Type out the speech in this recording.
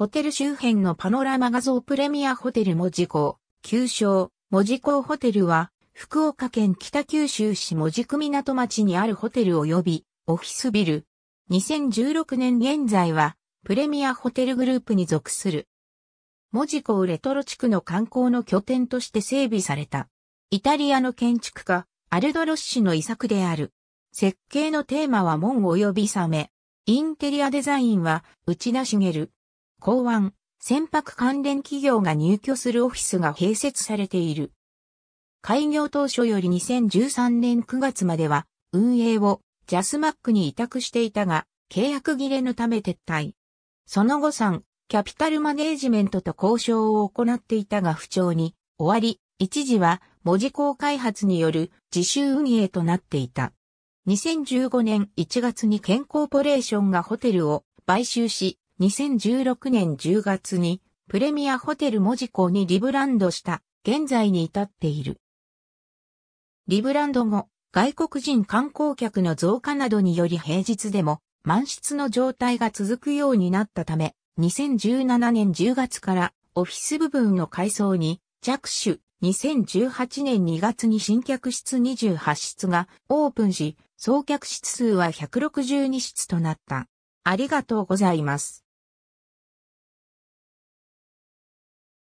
ホテル周辺のパノラマ画像プレミアホテル門司港、旧称、門司港ホテルは、福岡県北九州市門司区港町にあるホテル及び、オフィスビル。2016年現在は、プレミアホテルグループに属する。門司港レトロ地区の観光の拠点として整備された。イタリアの建築家、アルドロッシの遺作である。設計のテーマは門及びサメ。インテリアデザインは内田茂。港湾、船舶関連企業が入居するオフィスが併設されている。開業当初より2013年9月までは運営をジャスマックに委託していたが、契約切れのため撤退。その後3、キャピタルマネージメントと交渉を行っていたが不調に終わり、一時は文字工開発による自主運営となっていた。2015年1月に健康ポレーションがホテルを買収し、2016年10月にプレミアホテルモジコにリブランドした現在に至っている。リブランド後、外国人観光客の増加などにより平日でも満室の状態が続くようになったため、2017年10月からオフィス部分の改装に着手、2018年2月に新客室28室がオープンし、総客室数は162室となった。ありがとうございます。